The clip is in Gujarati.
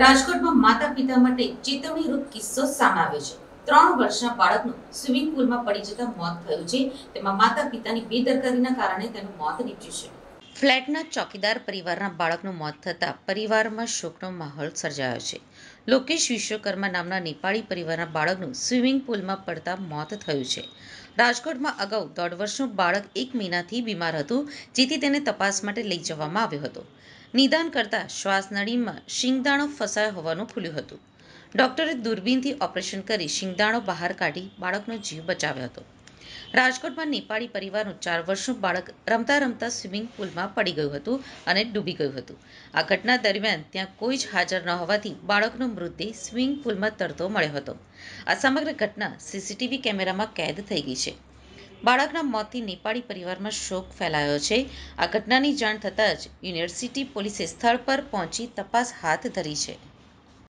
રાજકોટમાં માતા પિતા માટે ચેતવણીરૂપ કિસ્સો સામે આવ્યો છે ત્રણ વર્ષના બાળકનું સ્વિમિંગ પુલમાં પડી જતા મોત થયું છે તેમાં માતા પિતાની બેદરકારીના કારણે તેનું મોત નીપજ્યું છે ફ્લેટના ચોકીદાર પરિવારના બાળકનું મોત થતાં પરિવારમાં શોકનો માહોલ સર્જાયો છે લોકેશ વિશ્વકર્મા નામના નેપાળી પરિવારના બાળકનું સ્વિમિંગ પુલમાં પડતા મોત થયું છે રાજકોટમાં અગાઉ દોઢ વર્ષનું બાળક એક મહિનાથી બીમાર હતું જેથી તેને તપાસ માટે લઈ જવામાં આવ્યો હતો નિદાન કરતાં શ્વાસનળીમાં શિંગદાણો ફસાયો હોવાનું ખુલ્યું હતું ડૉક્ટરે દૂરબીનથી ઓપરેશન કરી શિંગદાણો બહાર કાઢી બાળકનો જીવ બચાવ્યો હતો રાજકોટમાં નેપાળી પરિવારનું ચાર વર્ષનું બાળક રમતા રમતા સ્વિમિંગ પુલમાં પડી ગયું હતું અને ડૂબી ગયું હતું આ ઘટના દરમિયાન ત્યાં કોઈ જ હાજર ન હોવાથી બાળકનો મૃતદેહ સ્વિમિંગ પુલમાં તરતો મળ્યો હતો આ સમગ્ર ઘટના સીસીટીવી કેમેરામાં કેદ થઈ ગઈ છે બાળકના મોતથી નેપાળી પરિવારમાં શોક ફેલાયો છે આ ઘટનાની જાણ થતાં જ યુનિવર્સિટી પોલીસે સ્થળ પર પહોંચી તપાસ હાથ ધરી છે